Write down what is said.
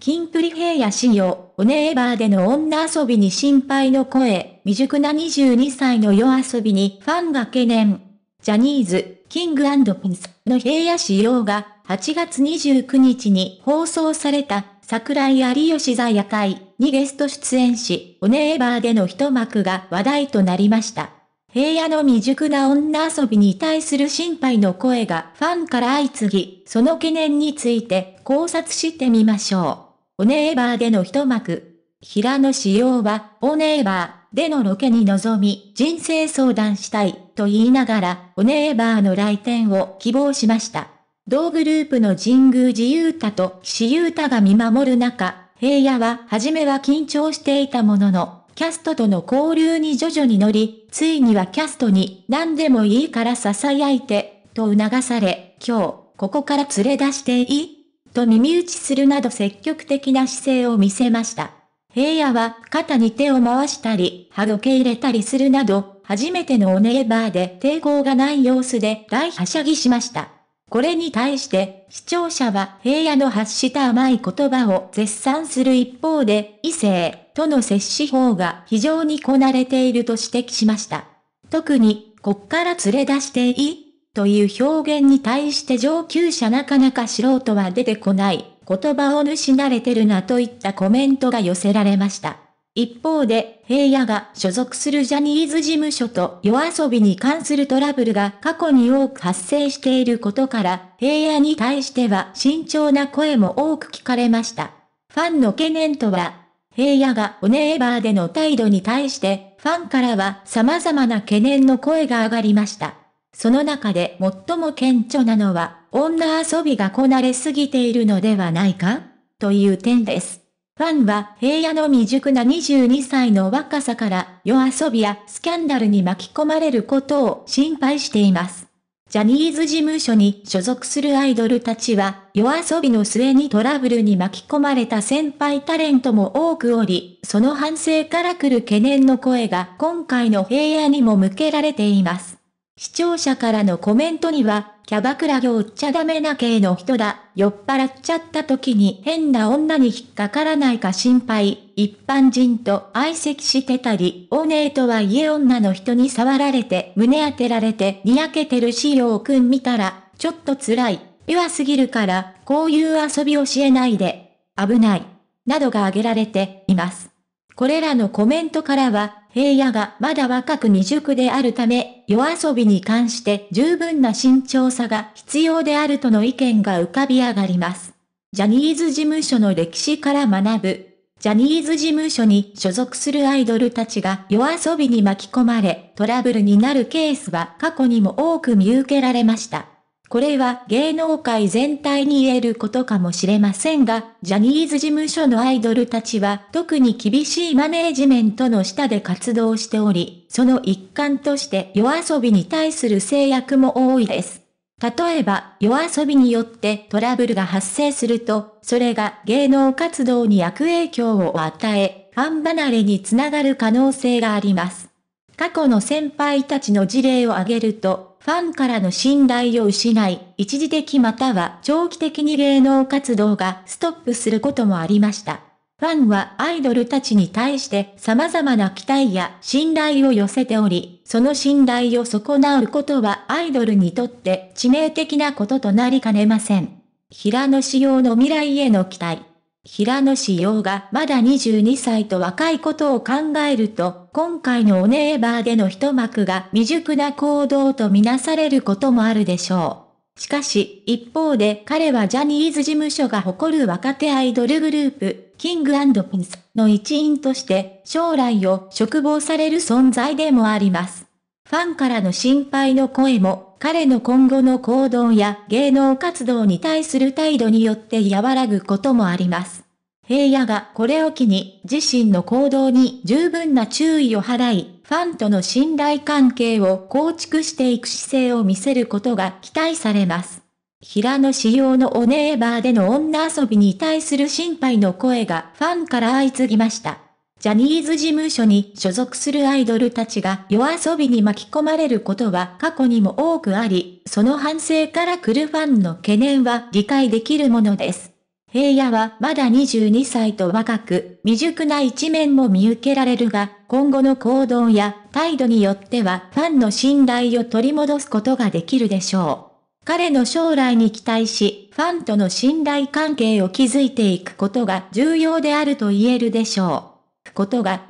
キンプリ平野仕様、おネーバーでの女遊びに心配の声、未熟な22歳の夜遊びにファンが懸念。ジャニーズ、キングピンスの平野仕様が8月29日に放送された桜井有吉座夜会にゲスト出演し、おネーバーでの一幕が話題となりました。平野の未熟な女遊びに対する心配の声がファンから相次ぎ、その懸念について考察してみましょう。オネーバーでの一幕。平野紫耀は、オネーバーでのロケに臨み、人生相談したい、と言いながら、オネーバーの来店を希望しました。同グループの神宮寺勇太と岸優太が見守る中、平野は初めは緊張していたものの、キャストとの交流に徐々に乗り、ついにはキャストに何でもいいから囁いて、と促され、今日、ここから連れ出していいと耳打ちするなど積極的な姿勢を見せました。平野は肩に手を回したり、歯時け入れたりするなど、初めてのオネエバーで抵抗がない様子で大はしゃぎしました。これに対して、視聴者は平野の発した甘い言葉を絶賛する一方で、異性との接し方が非常にこなれていると指摘しました。特に、こっから連れ出していいという表現に対して上級者なかなか素人は出てこない、言葉を主慣れてるなといったコメントが寄せられました。一方で、平野が所属するジャニーズ事務所と夜遊びに関するトラブルが過去に多く発生していることから、平野に対しては慎重な声も多く聞かれました。ファンの懸念とは、平野がオネエバーでの態度に対して、ファンからは様々な懸念の声が上がりました。その中で最も顕著なのは、女遊びがこなれすぎているのではないかという点です。ファンは平野の未熟な22歳の若さから夜遊びやスキャンダルに巻き込まれることを心配しています。ジャニーズ事務所に所属するアイドルたちは、夜遊びの末にトラブルに巻き込まれた先輩タレントも多くおり、その反省から来る懸念の声が今回の平野にも向けられています。視聴者からのコメントには、キャバクラ業っちゃダメな系の人だ、酔っ払っちゃった時に変な女に引っかからないか心配、一般人と相席してたり、オネーとはいえ女の人に触られて、胸当てられて、にやけてる仕様くん見たら、ちょっと辛い、弱すぎるから、こういう遊びを教えないで、危ない、などが挙げられています。これらのコメントからは、平野がまだ若く未熟であるため、夜遊びに関して十分な慎重さが必要であるとの意見が浮かび上がります。ジャニーズ事務所の歴史から学ぶ。ジャニーズ事務所に所属するアイドルたちが夜遊びに巻き込まれ、トラブルになるケースは過去にも多く見受けられました。これは芸能界全体に言えることかもしれませんが、ジャニーズ事務所のアイドルたちは特に厳しいマネージメントの下で活動しており、その一環として夜遊びに対する制約も多いです。例えば、夜遊びによってトラブルが発生すると、それが芸能活動に悪影響を与え、ファン離れにつながる可能性があります。過去の先輩たちの事例を挙げると、ファンからの信頼を失い、一時的または長期的に芸能活動がストップすることもありました。ファンはアイドルたちに対して様々な期待や信頼を寄せており、その信頼を損なうことはアイドルにとって致命的なこととなりかねません。平野紫耀の未来への期待。平野紫耀がまだ22歳と若いことを考えると、今回のオネエバーでの一幕が未熟な行動とみなされることもあるでしょう。しかし、一方で彼はジャニーズ事務所が誇る若手アイドルグループ、キングピンスの一員として、将来を嘱望される存在でもあります。ファンからの心配の声も、彼の今後の行動や芸能活動に対する態度によって和らぐこともあります。平野がこれを機に自身の行動に十分な注意を払い、ファンとの信頼関係を構築していく姿勢を見せることが期待されます。平野仕様のおネーバーでの女遊びに対する心配の声がファンから相次ぎました。ジャニーズ事務所に所属するアイドルたちが夜遊びに巻き込まれることは過去にも多くあり、その反省から来るファンの懸念は理解できるものです。平野はまだ22歳と若く、未熟な一面も見受けられるが、今後の行動や態度によってはファンの信頼を取り戻すことができるでしょう。彼の将来に期待し、ファンとの信頼関係を築いていくことが重要であると言えるでしょう。ことが